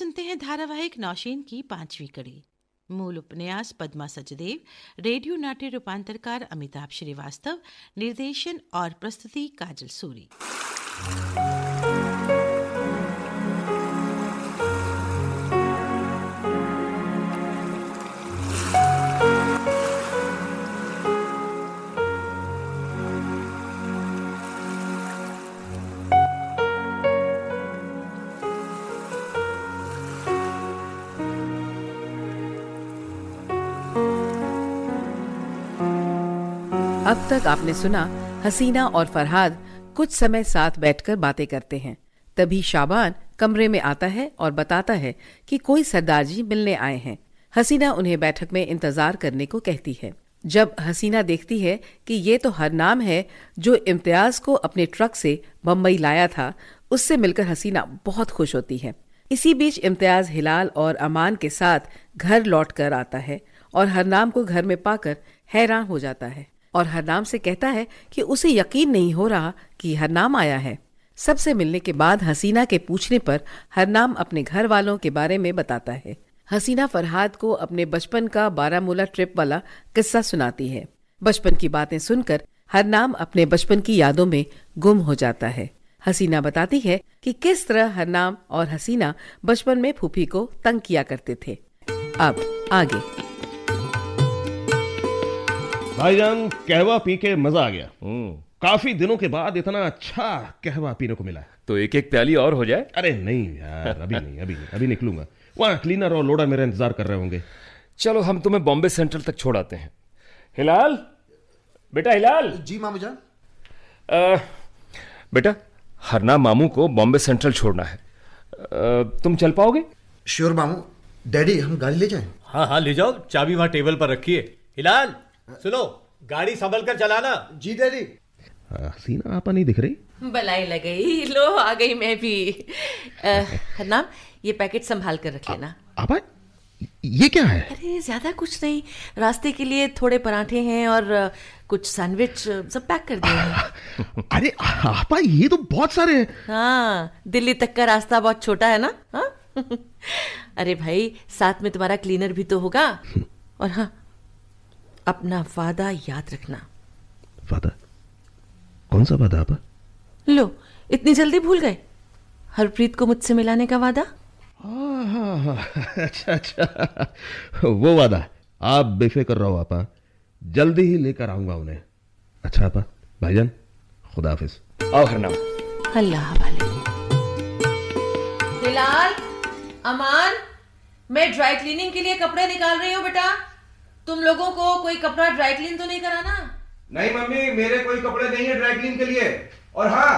सुनते हैं धारावाहिक नौशेन की पांचवी कड़ी मूल उपन्यास पद्मा सचदेव रेडियो नाट्य रूपांतरकार अमिताभ श्रीवास्तव निर्देशन और प्रस्तुति काजल सूरी अब तक आपने सुना हसीना और फरहाद कुछ समय साथ बैठकर बातें करते हैं तभी शाबान कमरे में आता है और बताता है कि कोई सरदार जी मिलने आए हैं हसीना उन्हें बैठक में इंतजार करने को कहती है जब हसीना देखती है कि ये तो हर नाम है जो इम्तियाज को अपने ट्रक से बम्बई लाया था उससे मिलकर हसीना बहुत खुश होती है इसी बीच इम्तियाज हिलाल और अमान के साथ घर लौट कर आता है और हरनाम को घर में पाकर हैरान हो जाता है और हरनाम से कहता है कि उसे यकीन नहीं हो रहा कि हरनाम आया है सबसे मिलने के बाद हसीना के पूछने पर हरनाम अपने घर वालों के बारे में बताता है हसीना फरहाद को अपने बचपन का बारामूला ट्रिप वाला किस्सा सुनाती है बचपन की बातें सुनकर हरनाम अपने बचपन की यादों में गुम हो जाता है हसीना बताती है कि किस तरह हरनाम और हसीना बचपन में फूफी को तंग किया करते थे अब आगे भाईजान कहवा पी के मजा आ गया हम्म। काफी दिनों के बाद इतना अच्छा कहवा पीने को मिला तो एक एक प्याली और हो जाए अरे नहीं यार अभी नहीं अभी नहीं, अभी निकलूंगा वहां क्लीनर और लोडर मेरा इंतजार कर रहे होंगे चलो हम तुम्हें बॉम्बे सेंट्रल तक आते हैं हिलाल बेटा हिलाल जी मामू जान बेटा हरना मामू को बॉम्बे सेंट्रल छोड़ना है तुम चल पाओगे श्योर मामू डैडी हम गाड़ी ले जाएं हाँ हाँ ले जाओ चाबी वहां टेबल पर रखिए हिलाल सुनो गाड़ी संभल कर चलाना जी डैडी सीना आपा नहीं दिख रही बलाई लग गई लो आ गई मैं भी नाम ये पैकेट संभाल कर रख लेना आपा ये क्या है अरे ज्यादा कुछ नहीं रास्ते के लिए थोड़े पराठे हैं और कुछ सैंडविच सब पैक कर दिए अरे आपा ये तो बहुत सारे हैं हाँ दिल्ली तक का रास्ता बहुत छोटा है ना हाँ अरे भाई साथ में तुम्हारा क्लीनर भी तो होगा और हाँ अपना वादा याद रखना वादा कौन सा वादा आपा लो इतनी जल्दी भूल गए हरप्रीत को मुझसे मिलाने का वादा अच्छा अच्छा वो वादा आप बेफिक्र रहो आपा जल्दी ही लेकर आऊंगा उन्हें अच्छा आपा भाईजान खुदा हाफिज आओ हरनाम अल्लाह वाले हिलाल अमान मैं ड्राई क्लीनिंग के लिए कपड़े निकाल रही हूँ बेटा तुम लोगों को कोई कपड़ा ड्राई क्लीन तो नहीं कराना नहीं मम्मी मेरे कोई कपड़े नहीं है ड्राई क्लीन के लिए और हाँ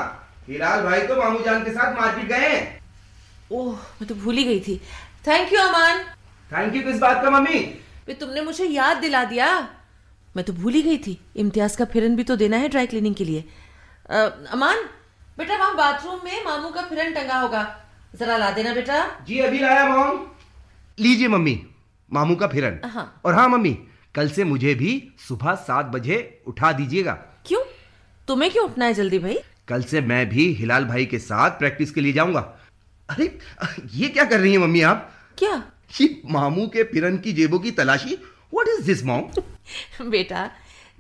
हिलाल भाई तो मामू जान के साथ मार्केट गए ओह मैं तो भूल ही गई थी thank you Aman thank you किस बात का मम्मी भी तुमने मुझे याद दिला दिया मैं तो भूल ही गई थी इम्तियाज का फिरन भी तो देना है ड्राई क्लीनिंग के लिए आ, अमान बेटा वहां बाथरूम में मामू का फिरन टंगा होगा जरा ला देना बेटा जी अभी लाया मामू लीजिए मम्मी मामू का फिरन हाँ। और हाँ मम्मी कल से मुझे भी सुबह सात बजे उठा दीजिएगा क्यों तुम्हें क्यों उठना है जल्दी भाई कल से मैं भी हिलाल भाई के साथ प्रैक्टिस के लिए जाऊंगा अरे ये क्या कर रही है मम्मी आप क्या ये मामू के फिरन की जेबों की तलाशी व्हाट इज दिस मॉम बेटा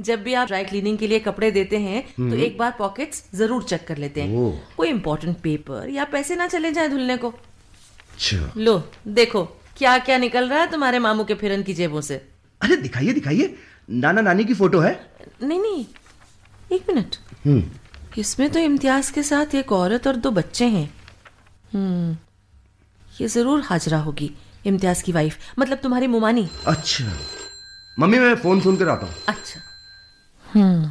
जब भी आप ड्राई क्लीनिंग के लिए कपड़े देते हैं तो हम्म। एक बार पॉकेट्स जरूर चेक कर लेते हैं कोई इम्पोर्टेंट पेपर या पैसे ना चले जाए धुलने को अच्छा। लो देखो क्या क्या निकल रहा है तुम्हारे मामू के फिरन की जेबों से अरे दिखाइए दिखाइए नाना नानी की फोटो है नहीं नहीं एक मिनट हम्म। इसमें तो इम्तियाज के साथ एक औरत और दो बच्चे हैं हम्म। ये जरूर हाजरा होगी इम्तियाज की वाइफ मतलब तुम्हारी मुमानी अच्छा मम्मी मैं फोन सुन कर आता हूँ अच्छा हम्म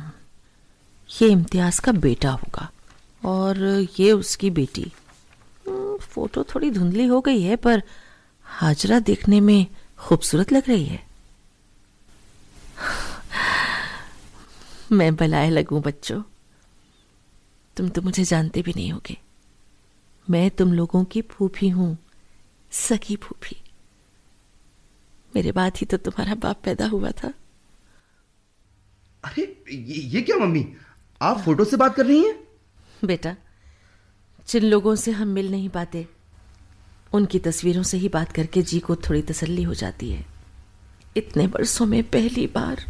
ये इम्तियाज का बेटा होगा और ये उसकी बेटी फोटो हम्म, थोड़ी धुंधली हो गई है पर हाजरा देखने में खूबसूरत लग रही है मैं बलाए लगू बच्चों तुम तो मुझे जानते भी नहीं होगे मैं तुम लोगों की फूफी हूं सकी फूफी मेरे बाद ही तो तुम्हारा बाप पैदा हुआ था अरे ये, ये क्या मम्मी आप फोटो से बात कर रही हैं बेटा जिन लोगों से हम मिल नहीं पाते उनकी तस्वीरों से ही बात करके जी को थोड़ी तसल्ली हो जाती है इतने वर्षों में पहली बार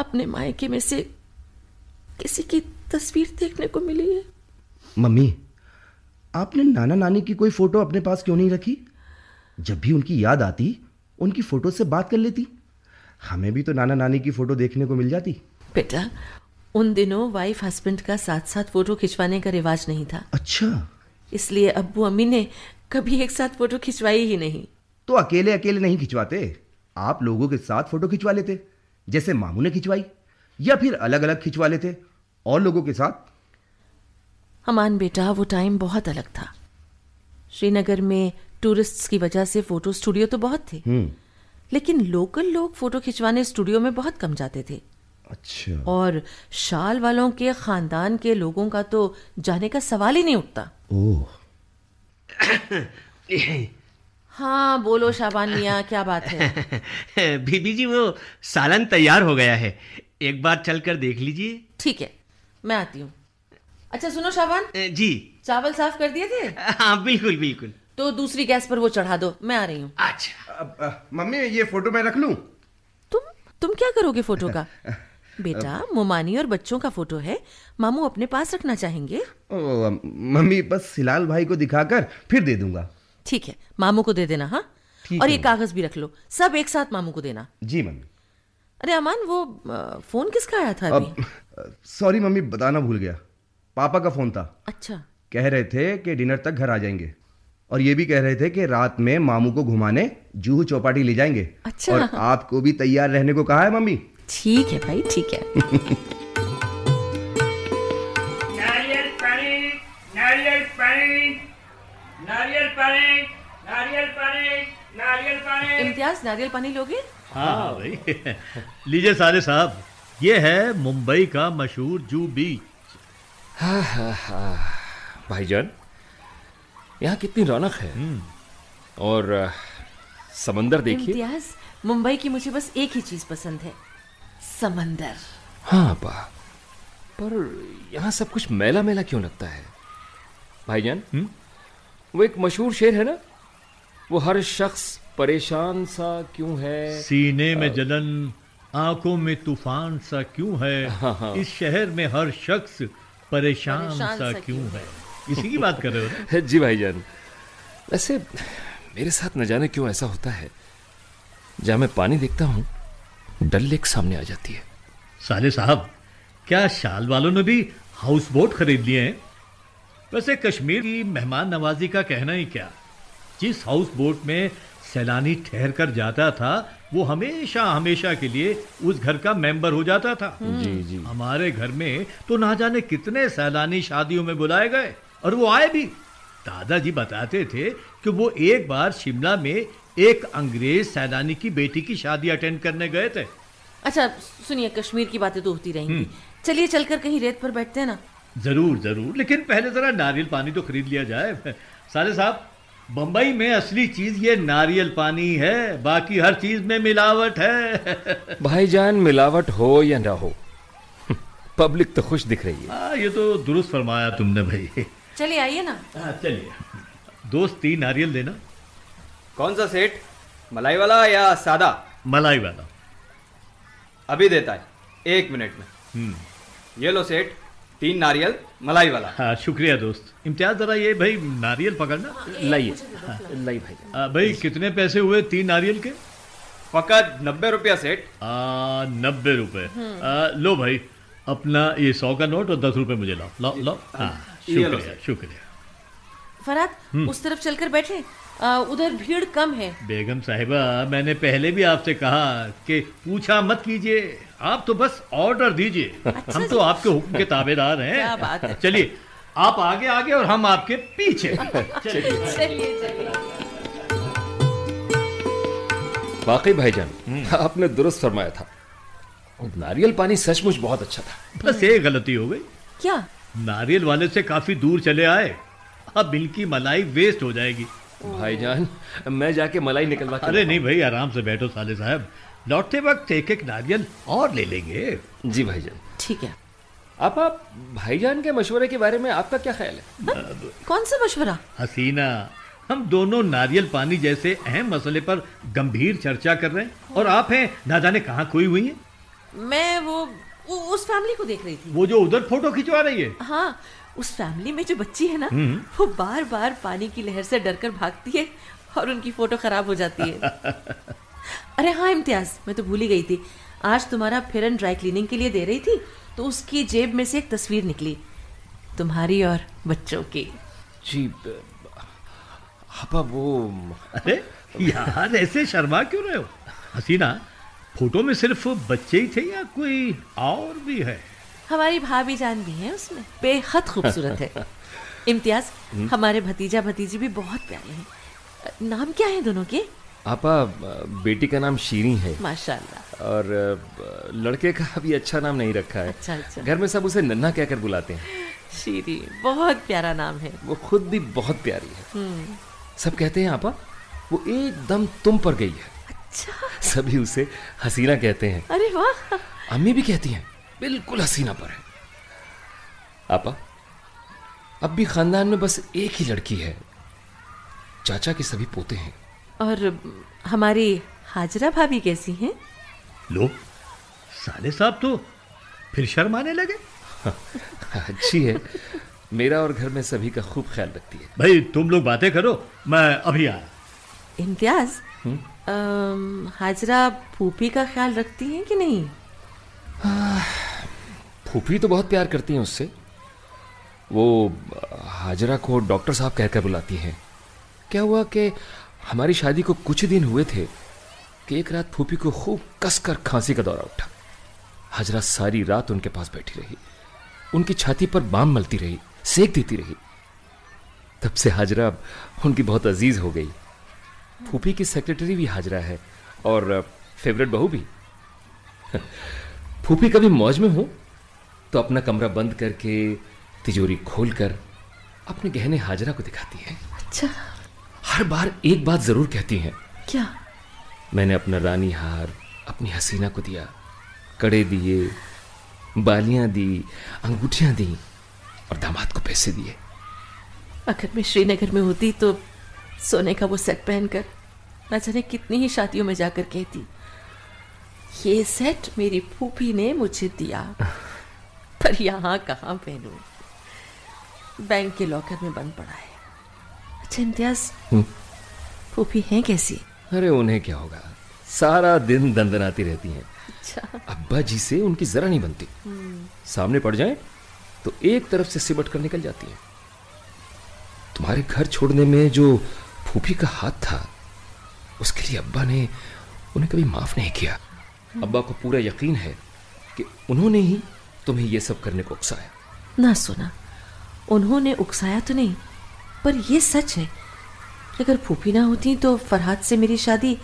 अपने मायके में से किसी की तस्वीर देखने को मिली है मम्मी आपने नाना नानी की कोई फोटो अपने पास क्यों नहीं रखी जब भी उनकी याद आती उनकी फोटो से बात कर लेती हमें भी तो नाना नानी की फोटो देखने को मिल जाती बेटा उन दिनों वाइफ हस्बैंड का साथ साथ फोटो खिंचवाने का रिवाज नहीं था अच्छा इसलिए अब्बू अम्मी ने कभी एक साथ फोटो खिंचवाई ही नहीं तो अकेले अकेले नहीं खिंचवाते आप लोगों के साथ फोटो खिंचवा लेते जैसे मामू ने खिंचवाई या फिर अलग अलग खिंचवा लेते और लोगों के साथ हमान बेटा वो टाइम बहुत अलग था श्रीनगर में टूरिस्ट्स की वजह से फोटो स्टूडियो तो बहुत थे हम्म। लेकिन लोकल लोग फोटो खिंचवाने स्टूडियो में बहुत कम जाते थे अच्छा और शाल वालों के खानदान के लोगों का तो जाने का सवाल ही नहीं उठता ओह हाँ बोलो शाबान क्या बात है बीबी जी वो सालन तैयार हो गया है एक बार चल कर देख लीजिए ठीक है मैं आती हूँ अच्छा सुनो शाबान जी चावल साफ कर दिए थे हाँ बिल्कुल बिल्कुल तो दूसरी गैस पर वो चढ़ा दो मैं आ रही हूँ अच्छा मम्मी ये फोटो मैं रख लू तुम तुम क्या करोगे फोटो का बेटा मोमानी और बच्चों का फोटो है मामू अपने पास रखना चाहेंगे ओ, मम्मी बस सिलाल भाई को दिखाकर फिर दे दूंगा ठीक है मामू को दे देना हाँ और ये कागज भी रख लो सब एक साथ मामू को देना जी मम्मी अरे अमान वो फोन किसका आया था सॉरी मम्मी बताना भूल गया पापा का फोन था अच्छा कह रहे थे कि डिनर तक घर आ जाएंगे और ये भी कह रहे थे कि रात में मामू को घुमाने जूहू चौपाटी ले जाएंगे अच्छा और आपको भी तैयार रहने को कहा है मम्मी ठीक है भाई ठीक है नारियल पानी नारियल पानी नारियल पानी नारियल पानी नारियल पानी इम्तियाज नारियल पानी लोगे हाँ, हाँ भाई लीजिए सारे साहब ये है मुंबई का मशहूर जू बीच हाँ हाँ, हाँ। भाईजान यहाँ कितनी रौनक है हम्म। और समंदर देखिए मुंबई की मुझे बस एक ही चीज पसंद है समंदर हाँ बा पर यहाँ सब कुछ मेला मेला क्यों लगता है भाईजान जान वो एक मशहूर शेर है ना वो हर शख्स परेशान सा क्यों है सीने में जलन आंखों में तूफान सा क्यों है हाँ हाँ। इस शहर में हर शख्स परेशान, परेशान सा, सा क्यों है इसी की बात कर रहे हो जी भाईजान वैसे मेरे साथ न जाने क्यों ऐसा होता है जहां मैं पानी देखता हूँ डल लेक सामने आ जाती है साले साहब क्या शाल वालों ने भी हाउस बोट खरीद लिए हैं वैसे कश्मीर की मेहमान नवाजी का कहना ही क्या जिस हाउस बोट में सैलानी ठहर कर जाता था वो हमेशा हमेशा के लिए उस घर का मेंबर हो जाता था जी जी हमारे घर में तो ना जाने कितने सैलानी शादियों में बुलाए गए और वो आए भी दादाजी बताते थे कि वो एक बार शिमला में एक अंग्रेज सैनानी की बेटी की शादी अटेंड करने गए थे अच्छा सुनिए कश्मीर की बातें तो होती रहेंगी हम्म। चलिए चलकर कहीं रेत पर बैठते हैं ना जरूर जरूर लेकिन पहले जरा नारियल पानी तो खरीद लिया जाए साले साहब बम्बई में असली चीज ये नारियल पानी है बाकी हर चीज में मिलावट है भाईजान मिलावट हो या ना हो पब्लिक तो खुश दिख रही है आ, हाँ, ये तो दुरुस्त फरमाया तुमने भाई चलिए आइए ना हाँ, चलिए दोस्त तीन नारियल देना कौन सा सेट मलाई वाला या सादा मलाई वाला अभी देता है एक मिनट में हम्म। ये लो सेठ तीन नारियल मलाई वाला हाँ शुक्रिया दोस्त इम्तियाज जरा ये भाई नारियल पकड़ना लाइए हाँ, लाई भाई आ, भाई कितने पैसे हुए तीन नारियल के फकत नब्बे रुपया सेठ नब्बे रुपये हम्म। लो भाई अपना ये सौ का नोट और दस रुपए मुझे लाओ लाओ लाओ हाँ शुक्रिया शुक्रिया फराद हम्म। उस तरफ चलकर बैठे उधर भीड़ कम है बेगम साहिबा मैंने पहले भी आपसे कहा कि पूछा मत कीजिए आप तो बस ऑर्डर दीजिए अच्छा हम तो आपके हुक्म के ताबेदार हैं चलिए आप आगे आगे और हम आपके पीछे चलिए वाकई भाईजान हम्म। आपने दुरुस्त फरमाया था नारियल पानी सचमुच बहुत अच्छा था बस एक गलती हो गई क्या नारियल वाले से काफी दूर चले आए अब इनकी मलाई वेस्ट हो जाएगी भाईजान मैं जाके मलाई निकलवा अरे नहीं भाई आराम से बैठो साले साहब लौटते वक्त एक एक नारियल और ले लेंगे जी भाईजान ठीक है आप आप भाईजान के मशवरे के बारे में आपका क्या ख्याल है कौन सा मशवरा हसीना हम दोनों नारियल पानी जैसे अहम मसले पर गंभीर चर्चा कर रहे हैं और आप हैं ना जाने कहाँ खोई हुई हैं मैं वो उस फैमिली को देख रही थी वो जो उधर फोटो खिंचवा रही है हाँ उस फैमिली में जो बच्ची है ना हम्म। वो बार बार पानी की लहर से डरकर भागती है और उनकी फोटो खराब हो जाती है अरे हाँ इम्तियाज मैं तो भूल ही गई थी आज तुम्हारा फिरन ड्राई क्लीनिंग के लिए दे रही थी तो उसकी जेब में से एक तस्वीर निकली तुम्हारी और बच्चों की जी वो अरे यार ऐसे शर्मा क्यों रहे हो हसीना फोटो में सिर्फ बच्चे ही थे या कोई और भी है हमारी भाभी जान भी है उसमें बेहद खूबसूरत है इम्तियाज हम्म। हमारे भतीजा भतीजी भी बहुत प्यारे हैं नाम क्या है दोनों के आपा बेटी का नाम शीरी है माशाल्लाह और लड़के का भी अच्छा नाम नहीं रखा है अच्छा अच्छा घर में सब उसे नन्ना कहकर बुलाते हैं शीरी बहुत प्यारा नाम है वो खुद भी बहुत प्यारी है हम्म। सब कहते हैं आपा वो एकदम तुम पर गई है अच्छा सभी उसे हसीना कहते हैं अरे वाह अम्मी भी कहती हैं बिल्कुल हसीना पर है आपा अब भी खानदान में बस एक ही लड़की है चाचा के सभी पोते हैं और हमारी हाजरा भाभी कैसी हैं लो साले साहब तो फिर शर्म आने लगे हाँ, अच्छी है मेरा और घर में सभी का खूब ख्याल रखती है भाई तुम लोग बातें करो मैं अभी आ इम्तियाज हाजरा फूफी का ख्याल रखती हैं कि नहीं हाँ, फूफी तो बहुत प्यार करती हैं उससे वो हाजरा को डॉक्टर साहब कहकर बुलाती हैं क्या हुआ कि हमारी शादी को कुछ दिन हुए थे कि एक रात फूफी को खूब कसकर खांसी का दौरा उठा हाजरा सारी रात उनके पास बैठी रही उनकी छाती पर बाम मलती रही सेक देती रही तब से हाजरा उनकी बहुत अजीज हो गई फूफी की सेक्रेटरी भी हाजरा है और फेवरेट बहू भी फूफी कभी मौज में हो तो अपना कमरा बंद करके तिजोरी खोलकर अपने गहने हाजरा को दिखाती है अच्छा हर बार एक बात जरूर कहती है क्या मैंने अपना रानी हार अपनी हसीना को दिया कड़े दिए बालियां दी अंगूठियां दी और दामाद को पैसे दिए अगर मैं श्रीनगर में होती तो सोने का वो सेट पहनकर न जाने कितनी ही शादियों में जाकर कहती ये सेट मेरी फूफी ने मुझे दिया पर यहाँ कहाँ पहनू बैंक के लॉकर में बंद पड़ा है अच्छा इम्तियाज हम्म। फूफी हैं कैसी अरे उन्हें क्या होगा सारा दिन दंदनाती रहती हैं अच्छा अब्बा जी से उनकी जरा नहीं बनती हम्म। सामने पड़ जाए तो एक तरफ से सिमट कर निकल जाती है तुम्हारे घर छोड़ने में जो फूफी का हाथ था उसके लिए अब्बा ने उन्हें कभी माफ नहीं किया हम्म। अब्बा को पूरा यकीन है कि उन्होंने ही तुम्हें यह सब करने को उकसाया ना सोना उन्होंने उकसाया तो नहीं पर यह सच है कि अगर फूफी ना होती तो फरहाद से मेरी शादी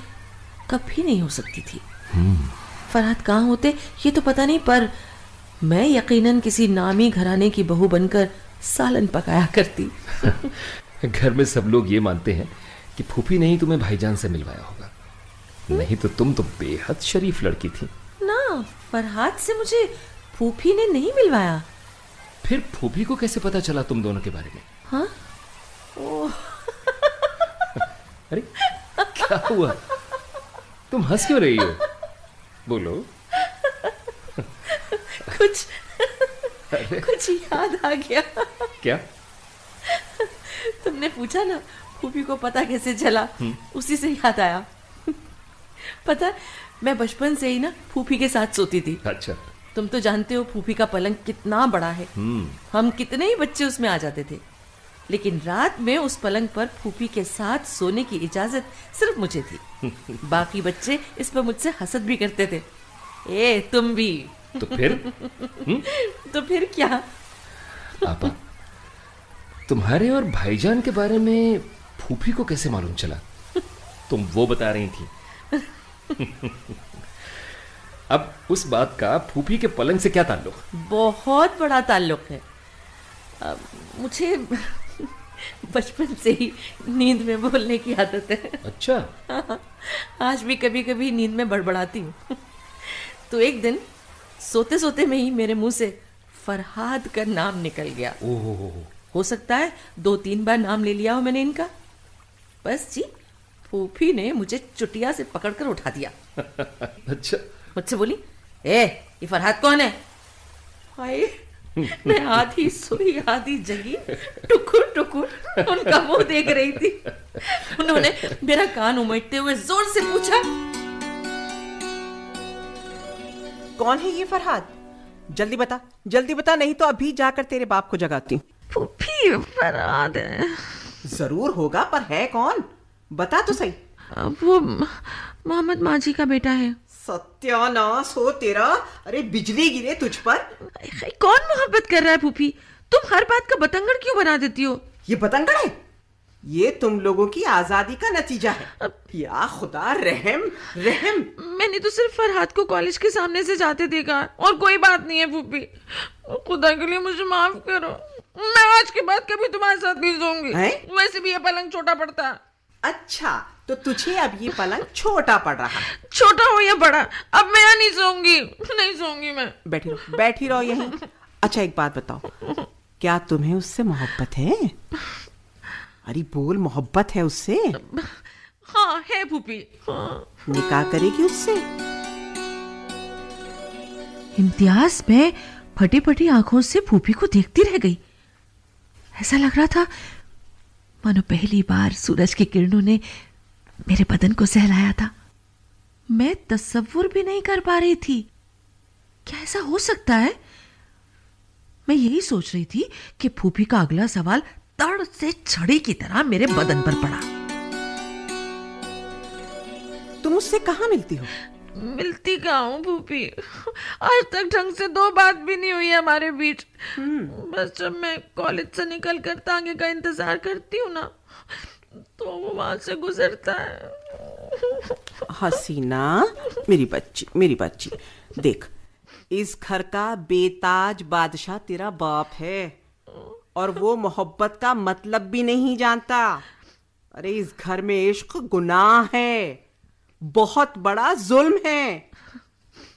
कभी नहीं हो सकती थी हम्म। फरहाद कहाँ होते ये तो पता नहीं पर मैं यकीनन किसी नामी घराने की बहू बनकर सालन पकाया करती घर में सब लोग ये मानते हैं कि फूफी ने ही तुम्हें भाईजान से मिलवाया होगा हम्म। नहीं तो तुम तो बेहद शरीफ लड़की थी ना फरहाद से मुझे फूफी ने नहीं मिलवाया फिर फूफी को कैसे पता चला तुम दोनों के बारे में हाँ अरे क्या हुआ तुम हंस क्यों रही हो बोलो कुछ अरे? कुछ याद आ गया क्या तुमने पूछा ना फूफी को पता कैसे चला हुँ? हम्म। उसी से याद आया पता मैं बचपन से ही ना फूफी के साथ सोती थी अच्छा तुम तो जानते हो फूफी का पलंग कितना बड़ा है हम्म। हम कितने ही बच्चे उसमें आ जाते थे लेकिन रात में उस पलंग पर फूफी के साथ सोने की इजाजत सिर्फ मुझे थी बाकी बच्चे इस पर मुझसे हसद भी करते थे ए तुम भी तो फिर हम्म। तो फिर क्या आपा तुम्हारे और भाईजान के बारे में फूफी को कैसे मालूम चला तुम वो बता रही थी अब उस बात का फूफी के पलंग से क्या ताल्लुक बहुत बड़ा ताल्लुक है आ, मुझे बचपन से ही नींद में बोलने की आदत है अच्छा हाँ, आज भी कभी कभी नींद में बड़बड़ाती हूँ तो एक दिन सोते सोते में ही मेरे मुंह से फरहाद का नाम निकल गया ओहो हो सकता है दो तीन बार नाम ले लिया हो मैंने इनका बस जी फूफी ने मुझे चुटिया से पकड़कर उठा दिया अच्छा मुझसे बोली ए ये फरहाद कौन है हाय मैं आधी सोई आधी जगी टुकुर टुकुर उनका मुंह देख रही थी उन्होंने मेरा कान उमटते हुए जोर से पूछा कौन है ये फरहाद जल्दी बता जल्दी बता नहीं तो अभी जाकर तेरे बाप को जगाती फूफी फरहाद है जरूर होगा पर है कौन बता तो सही वो मोहम्मद माजी का बेटा है सत्यानाश हो तेरा अरे बिजली गिरे तुझ पर कौन मोहब्बत कर रहा है फूफी तुम हर बात का बतंगड़ क्यों बना देती हो ये बतंगड़ है ये तुम लोगों की आजादी का नतीजा है या खुदा रहम रहम मैंने तो सिर्फ फरहाद को कॉलेज के सामने से जाते देखा और कोई बात नहीं है फूफी खुदा के लिए मुझे माफ करो मैं आज के बाद कभी तुम्हारे साथ नहीं जाऊंगी वैसे भी ये पलंग छोटा पड़ता है अच्छा तो तुझे अब ये पलंग छोटा पड़ रहा छोटा हो या बड़ा अब मैं यहाँ नहीं सोऊंगी नहीं सोऊंगी मैं बैठी रहो बैठी रहो यहीं अच्छा एक बात बताओ क्या तुम्हें उससे मोहब्बत है अरे बोल मोहब्बत है उससे हाँ है भूपी हाँ। निकाह करेगी उससे इम्तियाज में फटी फटी आंखों से भूपी को देखती रह गई ऐसा लग रहा था मानो पहली बार सूरज की किरणों ने मेरे बदन को सहलाया था मैं तस्वुर भी नहीं कर पा रही थी क्या ऐसा हो सकता है मैं यही सोच रही थी कि फूफी का अगला सवाल तड़ से छड़ी की तरह मेरे बदन पर पड़ा तुम उससे कहा मिलती हो मिलती कहा हूँ भूपी आज तक ढंग से दो बात भी नहीं हुई हमारे बीच हम्म। बस जब मैं कॉलेज से निकल कर तांगे का इंतजार करती हूँ ना तो वो वहां से गुजरता है हसीना मेरी बच्ची मेरी बच्ची देख इस घर का बेताज बादशाह तेरा बाप है और वो मोहब्बत का मतलब भी नहीं जानता अरे इस घर में इश्क गुनाह है बहुत बड़ा जुल्म है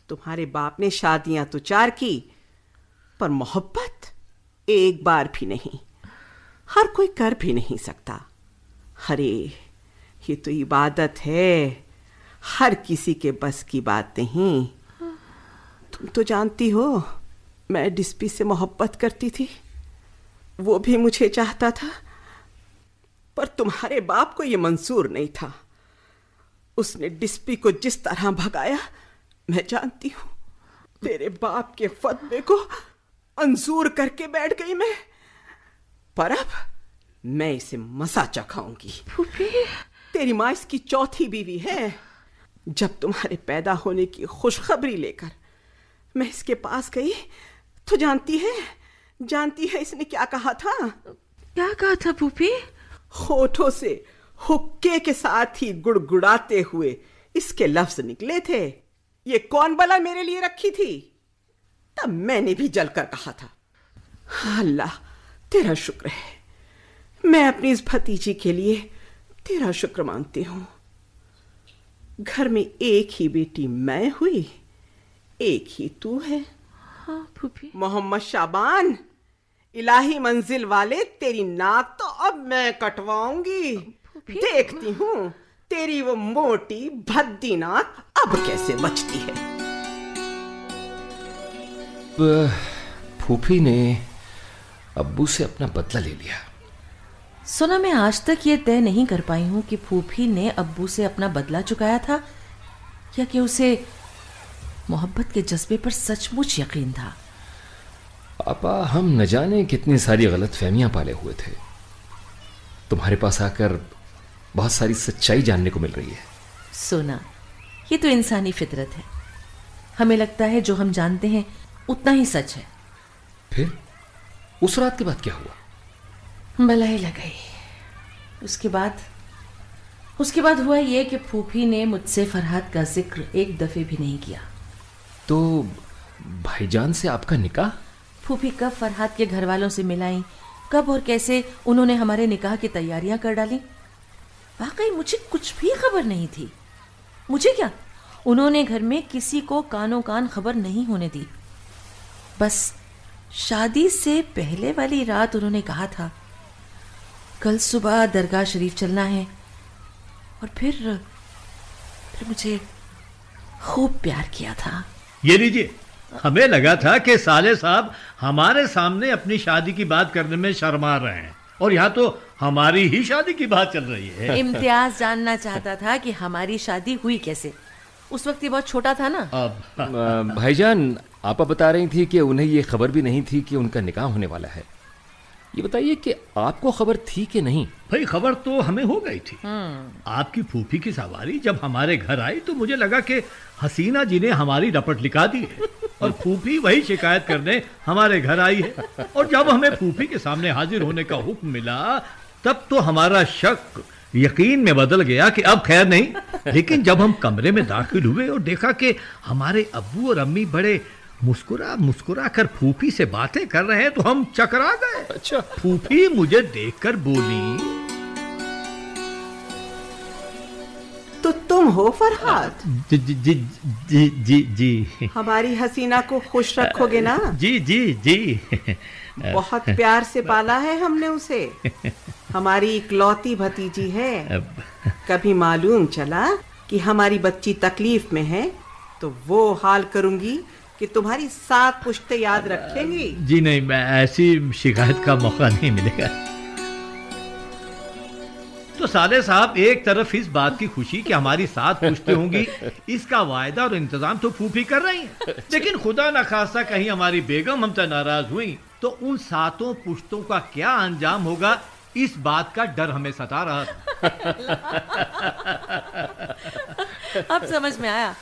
तुम्हारे बाप ने शादियां तो चार की पर मोहब्बत एक बार भी नहीं हर कोई कर भी नहीं सकता अरे ये तो इबादत है हर किसी के बस की बात नहीं तुम तो जानती हो मैं डिस्पी से मोहब्बत करती थी वो भी मुझे चाहता था पर तुम्हारे बाप को ये मंसूर नहीं था उसने डिस्पी को जिस तरह भगाया मैं जानती हूँ तेरे बाप के फतवे को अंजूर करके बैठ गई मैं पर अब मैं इसे मसा चखाऊंगी तेरी माँ इसकी चौथी बीवी है जब तुम्हारे पैदा होने की खुशखबरी लेकर मैं इसके पास गई तो जानती है जानती है इसने क्या कहा था क्या कहा था पुपी होठों से हुक्के के साथ ही गुड़गुड़ाते हुए इसके लफ्ज निकले थे ये कौन बला मेरे लिए रखी थी तब मैंने भी जलकर कहा था अल्लाह तेरा शुक्र है मैं अपनी इस भतीजी के लिए तेरा शुक्र मानती हूं घर में एक ही बेटी मैं हुई एक ही तू है हाँ फूफी मोहम्मद शाबान इलाही मंजिल वाले तेरी नाक तो अब मैं कटवाऊंगी देखती हूँ तेरी वो मोटी भद्दी नाक अब कैसे बचती है फूफी ने अब्बू से अपना बदला ले लिया सुना मैं आज तक ये तय नहीं कर पाई हूँ कि फूफी ने अब्बू से अपना बदला चुकाया था या कि उसे मोहब्बत के जज्बे पर सचमुच यकीन था आपा हम न जाने कितनी सारी गलत फहमियां पाले हुए थे तुम्हारे पास आकर बहुत सारी सच्चाई जानने को मिल रही है सोना ये तो इंसानी फितरत है हमें लगता है जो हम जानते हैं उतना ही सच है फिर उस रात के बाद क्या हुआ भलाई लगाई उसके बाद उसके बाद हुआ यह कि फूफी ने मुझसे फरहाद का जिक्र एक दफे भी नहीं किया तो भाईजान से आपका निकाह फूफी कब फरहाद के घर वालों से मिलाई कब और कैसे उन्होंने हमारे निकाह की तैयारियां कर डाली वाकई मुझे कुछ भी खबर नहीं थी मुझे क्या उन्होंने घर में किसी को कानों कान खबर नहीं होने दी बस शादी से पहले वाली रात उन्होंने कहा था कल सुबह दरगाह शरीफ चलना है और फिर फिर मुझे खूब प्यार किया था ये लीजिए हमें लगा था कि साले साहब हमारे सामने अपनी शादी की बात करने में शर्मा रहे हैं और यहाँ तो हमारी ही शादी की बात चल रही है इम्तियाज जानना चाहता था कि हमारी शादी हुई कैसे उस वक्त ये बहुत छोटा था ना अब भाईजान आपा बता रही थी कि उन्हें ये खबर भी नहीं थी कि उनका निकाह होने वाला है ये बताइए कि आपको खबर थी कि नहीं भाई खबर तो हमें हो गई थी हम्म। आपकी फूफी की सवारी जब हमारे घर आई तो मुझे लगा कि हसीना जी ने हमारी रपट लिखा दी है और फूफी वही शिकायत करने हमारे घर आई है और जब हमें फूफी के सामने हाजिर होने का हुक्म मिला तब तो हमारा शक यकीन में बदल गया कि अब खैर नहीं लेकिन जब हम कमरे में दाखिल हुए और देखा कि हमारे अबू और अम्मी बड़े मुस्कुरा मुस्कुरा कर फूफी से बातें कर रहे हैं तो हम चकरा गए अच्छा फूफी मुझे देखकर बोली तो तुम हो फरहाद जी जी जी जी जी हमारी हसीना को खुश रखोगे ना जी जी जी बहुत प्यार से पाला है हमने उसे हमारी इकलौती भतीजी है कभी मालूम चला कि हमारी बच्ची तकलीफ में है तो वो हाल करूंगी कि तुम्हारी सात पुश्ते याद रखेंगी जी नहीं मैं ऐसी शिकायत का मौका नहीं मिलेगा तो साले साहब एक तरफ इस बात की खुशी कि हमारी सात पुश्ते होंगी इसका वायदा और इंतजाम तो फूफी कर रही हैं लेकिन खुदा न खासा कहीं हमारी बेगम हमसे नाराज हुई तो उन सातों पुश्तों का क्या अंजाम होगा इस बात का डर हमें सता रहा था अब समझ में आया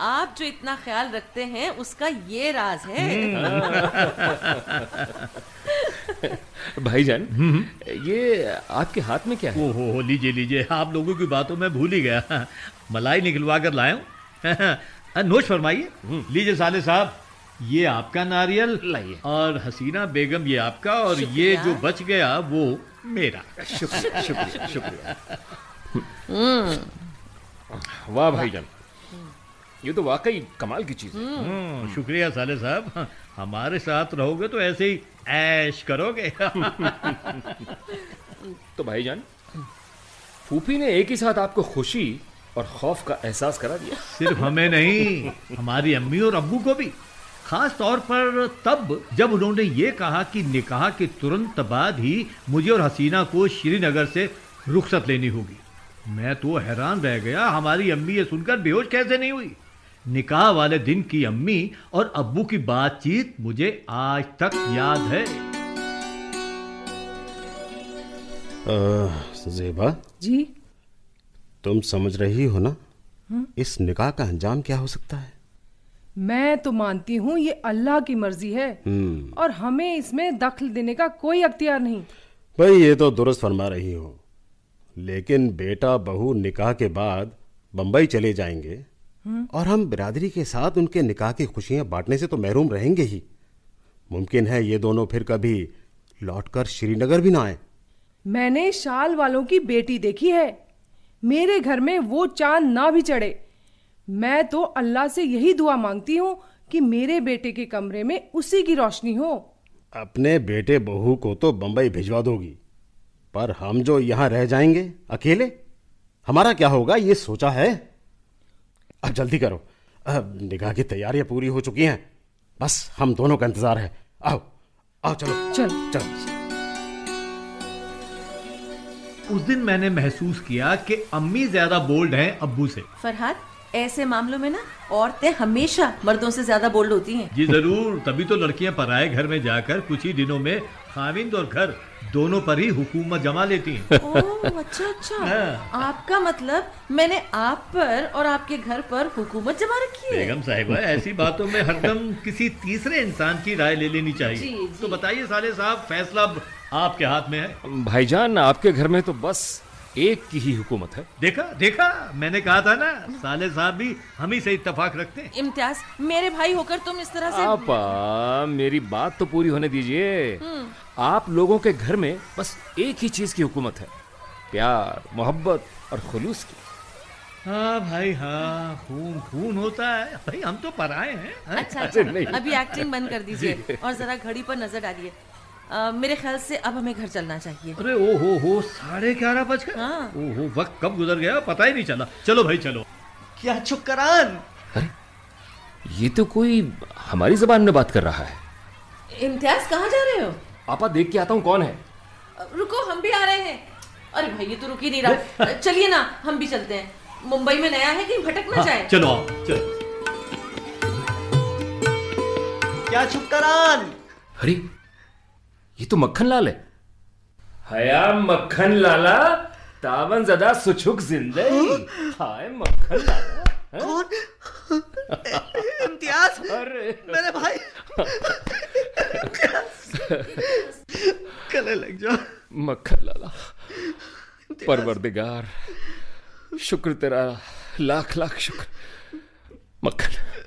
आप जो इतना ख्याल रखते हैं उसका ये राज है हम्म। भाईजान हम्म। ये आपके हाथ में क्या है ओहो लीजिए लीजिए आप लोगों की बातों में भूल ही गया मलाई निकलवा कर लाया हूँ नोश फरमाइए हम्म। लीजिए साले साहब ये आपका नारियल लाइए और हसीना बेगम ये आपका और ये जो बच गया वो मेरा शुक्रिया शुक्रिया शुक्रिया वाह भाईजान ये तो वाकई कमाल की चीज है हम्म। हम्म, शुक्रिया साले साहब हमारे साथ रहोगे तो ऐसे ही ऐश करोगे तो भाईजान फूफी ने एक ही साथ आपको खुशी और खौफ का एहसास करा दिया सिर्फ हमें नहीं हमारी अम्मी और अब्बू को भी खास तौर पर तब जब उन्होंने ये कहा कि निकाह के तुरंत बाद ही मुझे और हसीना को श्रीनगर से रुख्सत लेनी होगी मैं तो हैरान रह गया हमारी अम्मी ये सुनकर बेहोश कैसे नहीं हुई निकाह वाले दिन की अम्मी और अब्बू की बातचीत मुझे आज तक याद है आ, जी तुम समझ रही हो ना हम्म। इस निकाह का अंजाम क्या हो सकता है मैं तो मानती हूँ ये अल्लाह की मर्जी है हम्म। और हमें इसमें दखल देने का कोई अख्तियार नहीं भाई ये तो दुरुस्त फरमा रही हो लेकिन बेटा बहू निकाह के बाद बम्बई चले जाएंगे और हम बिरादरी के साथ उनके निकाह की खुशियां बांटने से तो महरूम रहेंगे ही मुमकिन है ये दोनों फिर कभी लौटकर श्रीनगर भी ना आए मैंने शाल वालों की बेटी देखी है मेरे घर में वो चांद ना भी चढ़े मैं तो अल्लाह से यही दुआ मांगती हूँ कि मेरे बेटे के कमरे में उसी की रोशनी हो अपने बेटे बहू को तो बम्बई भिजवा दोगी पर हम जो यहाँ रह जाएंगे अकेले हमारा क्या होगा ये सोचा है अब जल्दी करो अब निगाह की तैयारियां पूरी हो चुकी हैं बस हम दोनों का इंतजार है आओ आओ चलो चल चल उस दिन मैंने महसूस किया कि अम्मी ज्यादा बोल्ड हैं अब्बू से फरहाद ऐसे मामलों में ना औरतें हमेशा मर्दों से ज्यादा बोल्ड होती हैं जी जरूर तभी तो लड़कियां पराए घर में जाकर कुछ ही दिनों में खाविंद और घर दोनों पर ही हुकूमत जमा लेती है अच्छा अच्छा हाँ। आपका मतलब मैंने आप पर और आपके घर पर हुकूमत जमा रखी है बेगम साहिबा ऐसी बातों में हरदम किसी तीसरे इंसान की राय ले लेनी चाहिए जी, तो जी। तो बताइए साले साहब फैसला आपके हाथ में है भाईजान आपके घर में तो बस एक की ही हुकूमत है देखा देखा मैंने कहा था ना साले साहब भी हम ही से इत्तेफाक रखते हैं इम्तियाज मेरे भाई होकर तुम इस तरह से पापा मेरी बात तो पूरी होने दीजिए हम्म। आप लोगों के घर में बस एक ही चीज की हुकूमत है प्यार मोहब्बत और खुलूस की हाँ भाई हाँ खून खून होता है भाई हम तो पराए हैं अच्छा, अच्छा, अच्छा नहीं। अभी एक्टिंग बंद कर दीजिए और जरा घड़ी पर नजर डालिए मेरे ख्याल से अब हमें घर चलना चाहिए अरे ओ हो हो साढ़े ग्यारह बज गए हाँ। ओहो वक्त कब गुजर गया पता ही नहीं चला चलो भाई चलो क्या शुक्रान अरे ये तो कोई हमारी जबान में बात कर रहा है इम्तियाज कहाँ जा रहे हो पापा देख के आता हूँ कौन है रुको हम भी आ रहे हैं अरे भाई ये तो रुक ही नहीं रहा चलिए ना हम भी चलते हैं मुंबई में नया है कहीं भटक ना हाँ, जाए चलो आओ चलो क्या शुक्रान हरी ये तो मक्खन लाल है हया मक्खन लाला तावन जदा सुचुक जिंदगी हम्म? हाय मक्खन कौन इम्तियाज अरे मेरे भाई गले लग जा मक्खन लाला परवरदिगार शुक्र तेरा लाख लाख शुक्र मक्खन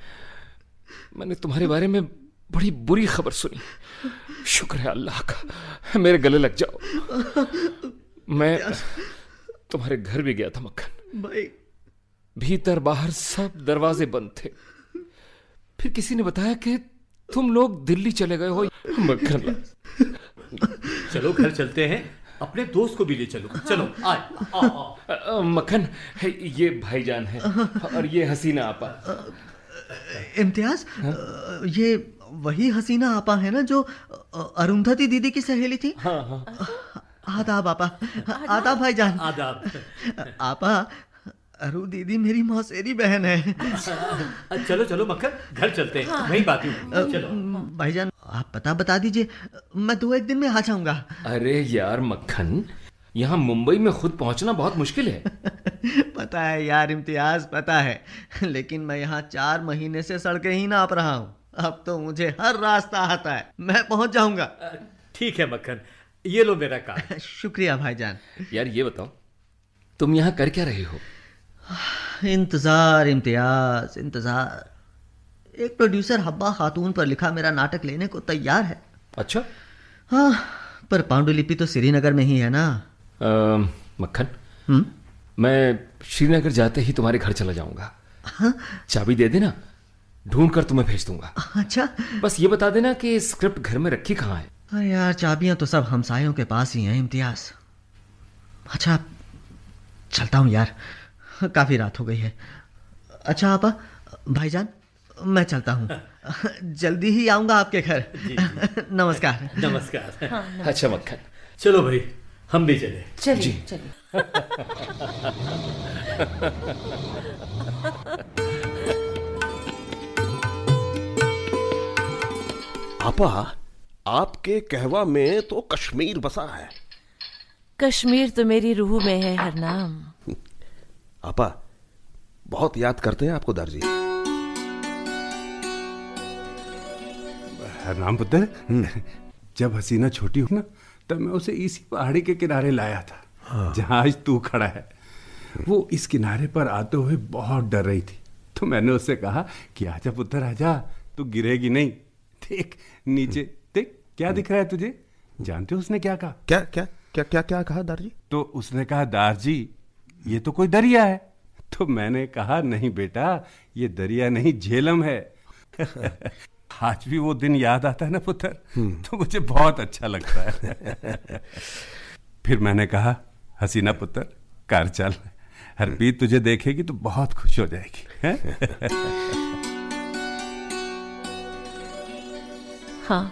मैंने तुम्हारे बारे में बड़ी बुरी खबर सुनी शुक्र है अल्लाह का मेरे गले लग जाओ मैं तुम्हारे घर भी गया था मक्खन भाई भीतर बाहर सब दरवाजे बंद थे फिर किसी ने बताया कि तुम लोग दिल्ली चले गए हो मक्खन चलो घर चलते हैं अपने दोस्त को भी ले चलो चलो आए मक्खन ये भाईजान है और ये हसीना आपा इम्तियाज हाँ? ये वही हसीना आपा है ना जो अरुंधति दीदी की सहेली थी हाँ, हाँ। आदाब आपा आदाब भाई जान आदाब आपा अरु दीदी मेरी मौसेरी बहन है अच्छा, चलो चलो मक्खन घर चलते हैं हाँ। वही बात चलो भाईजान आप पता बता दीजिए मैं दो एक दिन में आ जाऊंगा अरे यार मक्खन यहाँ मुंबई में खुद पहुंचना बहुत मुश्किल है पता है यार इम्तियाज पता है लेकिन मैं यहाँ चार महीने से सड़के ही नाप रहा हूँ अब तो मुझे हर रास्ता आता है मैं पहुंच जाऊंगा ठीक है मक्खन ये लो मेरा काम शुक्रिया भाईजान यार ये बताओ तुम यहां कर क्या रहे हो इंतजार इम्तियाज इंतजार एक प्रोड्यूसर हब्बा खातून पर लिखा मेरा नाटक लेने को तैयार है अच्छा हाँ पर पांडुलिपि तो श्रीनगर में ही है ना मक्खन मैं श्रीनगर जाते ही तुम्हारे घर चला जाऊंगा हाँ? चाबी दे देना ढूंढ कर तुम्हें भेज दूंगा अच्छा बस ये बता देना कि स्क्रिप्ट घर में रखी कहाँ है अरे यार चाबियां तो सब हमसायों के पास ही हैं इम्तियाज अच्छा चलता हूँ यार काफ़ी रात हो गई है अच्छा आपा भाईजान मैं चलता हूँ जल्दी ही आऊंगा आपके घर नमस्कार हाँ, नमस्कार अच्छा मक्खन चलो भाई हम भी चले चलिए चलिए पापा आपके कहवा में तो कश्मीर बसा है कश्मीर तो मेरी रूह में है हर नाम आपा बहुत याद करते हैं आपको दर्जी हरनाम पुत्र जब हसीना छोटी हो ना तब मैं उसे इसी पहाड़ी के किनारे लाया था हाँ। जहां आज तू खड़ा है वो इस किनारे पर आते हुए बहुत डर रही थी तो मैंने उससे कहा कि आजा पुत्र आजा तू गिरेगी नहीं देख नीचे देख क्या दिख रहा है तुझे जानते हो उसने क्या कहा क्या क्या क्या क्या क्या कहा दारजी तो उसने कहा दारजी ये तो कोई दरिया है तो मैंने कहा नहीं बेटा ये दरिया नहीं झेलम है आज भी वो दिन याद आता है ना पुत्र हम्म। तो मुझे बहुत अच्छा लगता है फिर मैंने कहा हसीना पुत्र कार चल हरपीत तुझे देखेगी तो बहुत खुश हो जाएगी हाँ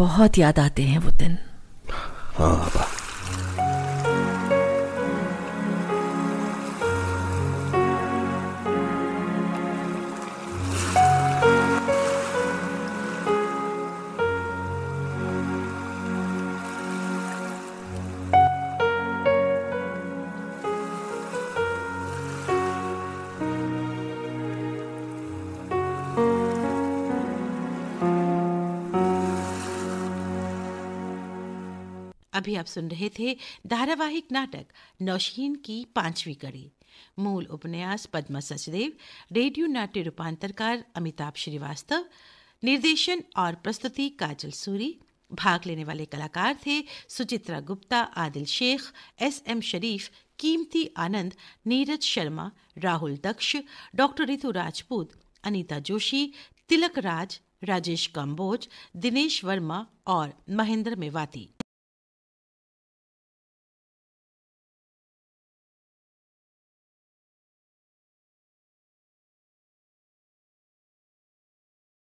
बहुत याद आते हैं वो दिन हाँ अभी आप सुन रहे थे धारावाहिक नाटक नौशीन की पांचवी कड़ी मूल उपन्यास पद्मा सचदेव रेडियो नाट्य रूपांतरकार अमिताभ श्रीवास्तव निर्देशन और प्रस्तुति काजल सूरी भाग लेने वाले कलाकार थे Suchitra Gupta Adil Sheikh S M Sharif Kimti Anand Neeraj Sharma Rahul Daksh doctor Ritu Rajput Anita Joshi Tilak Raj Rajesh Kamboj Dinesh Verma और महेंद्र मेवाती